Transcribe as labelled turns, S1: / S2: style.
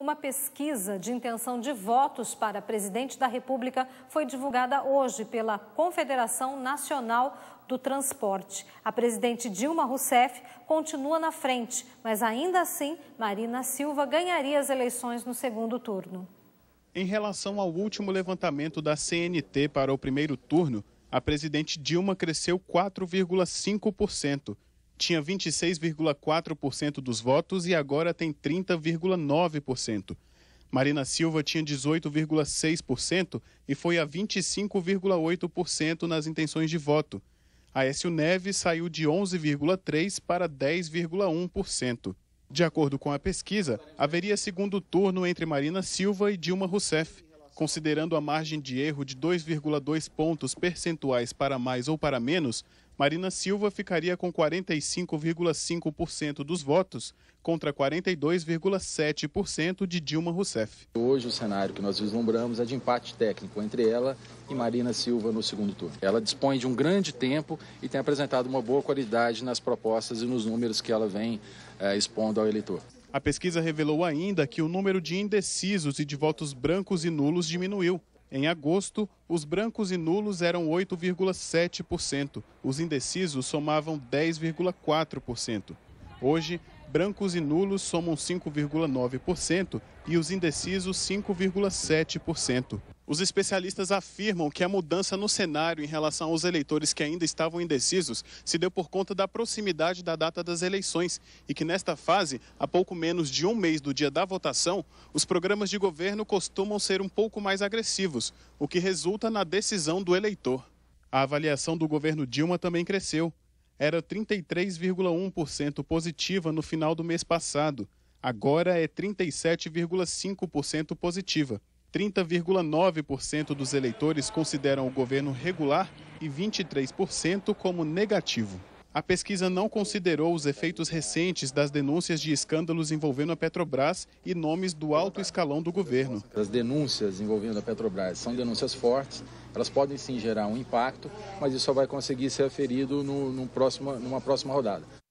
S1: Uma pesquisa de intenção de votos para presidente da República foi divulgada hoje pela Confederação Nacional do Transporte. A presidente Dilma Rousseff continua na frente, mas ainda assim, Marina Silva ganharia as eleições no segundo turno.
S2: Em relação ao último levantamento da CNT para o primeiro turno, a presidente Dilma cresceu 4,5%, tinha 26,4% dos votos e agora tem 30,9%. Marina Silva tinha 18,6% e foi a 25,8% nas intenções de voto. Aécio Neves saiu de 11,3% para 10,1%. De acordo com a pesquisa, haveria segundo turno entre Marina Silva e Dilma Rousseff. Considerando a margem de erro de 2,2 pontos percentuais para mais ou para menos, Marina Silva ficaria com 45,5% dos votos contra 42,7% de Dilma Rousseff. Hoje o cenário que nós vislumbramos é de empate técnico entre ela
S3: e Marina Silva no segundo turno. Ela dispõe de um grande tempo e tem apresentado uma boa qualidade
S2: nas propostas e nos números que ela vem é, expondo ao eleitor. A pesquisa revelou ainda que o número de indecisos e de votos brancos e nulos diminuiu. Em agosto, os brancos e nulos eram 8,7%, os indecisos somavam 10,4%. Hoje, brancos e nulos somam 5,9% e os indecisos 5,7%. Os especialistas afirmam que a mudança no cenário em relação aos eleitores que ainda estavam indecisos se deu por conta da proximidade da data das eleições e que, nesta fase, a pouco menos de um mês do dia da votação, os programas de governo costumam ser um pouco mais agressivos, o que resulta na decisão do eleitor. A avaliação do governo Dilma também cresceu. Era 33,1% positiva no final do mês passado, agora é 37,5% positiva. 30,9% dos eleitores consideram o governo regular e 23% como negativo. A pesquisa não considerou os efeitos recentes das denúncias de escândalos envolvendo a Petrobras e nomes do alto escalão do governo. As denúncias envolvendo a Petrobras são denúncias fortes,
S3: elas podem sim gerar um impacto, mas isso só vai conseguir ser aferido no, no próximo, numa próxima rodada.